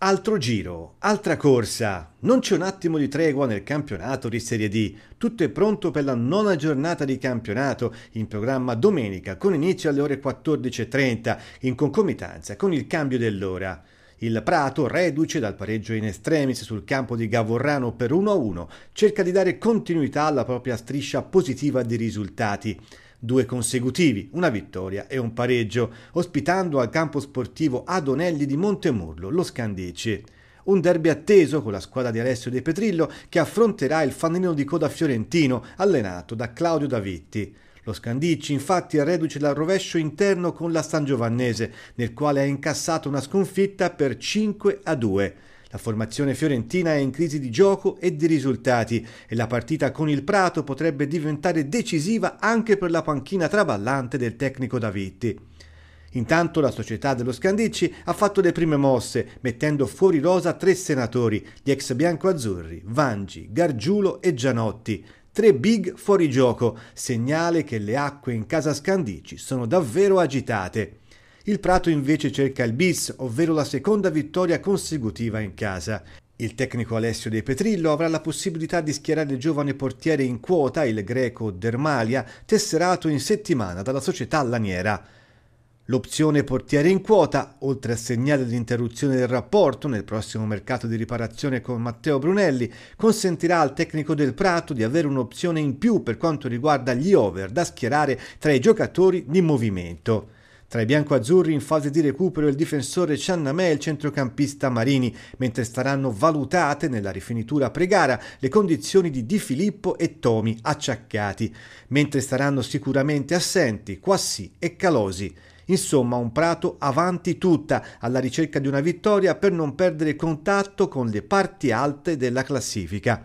Altro giro, altra corsa, non c'è un attimo di tregua nel campionato di Serie D, tutto è pronto per la nona giornata di campionato in programma domenica con inizio alle ore 14.30 in concomitanza con il cambio dell'ora. Il Prato, reduce dal pareggio in estremis sul campo di Gavorrano per 1-1, cerca di dare continuità alla propria striscia positiva di risultati due consecutivi, una vittoria e un pareggio, ospitando al campo sportivo Adonelli di Montemurlo lo Scandicci. Un derby atteso con la squadra di Alessio De Petrillo che affronterà il fanalino di coda fiorentino allenato da Claudio Davitti. Lo Scandicci infatti reduce dal rovescio interno con la Sangiovannese, nel quale ha incassato una sconfitta per 5 a 2. La formazione fiorentina è in crisi di gioco e di risultati e la partita con il Prato potrebbe diventare decisiva anche per la panchina traballante del tecnico Davitti. Intanto la società dello Scandicci ha fatto le prime mosse, mettendo fuori rosa tre senatori, gli ex biancoazzurri, Vangi, Gargiulo e Gianotti. Tre big fuori gioco, segnale che le acque in casa Scandicci sono davvero agitate. Il Prato invece cerca il bis, ovvero la seconda vittoria consecutiva in casa. Il tecnico Alessio De Petrillo avrà la possibilità di schierare il giovane portiere in quota, il greco Dermalia, tesserato in settimana dalla società laniera. L'opzione portiere in quota, oltre a segnare l'interruzione del rapporto nel prossimo mercato di riparazione con Matteo Brunelli, consentirà al tecnico del Prato di avere un'opzione in più per quanto riguarda gli over da schierare tra i giocatori di movimento. Tra i biancoazzurri in fase di recupero il difensore Ciannamè e il centrocampista Marini, mentre staranno valutate nella rifinitura pre-gara le condizioni di Di Filippo e Tomi acciaccati, mentre staranno sicuramente assenti Quassi e Calosi. Insomma, un prato avanti tutta, alla ricerca di una vittoria per non perdere contatto con le parti alte della classifica.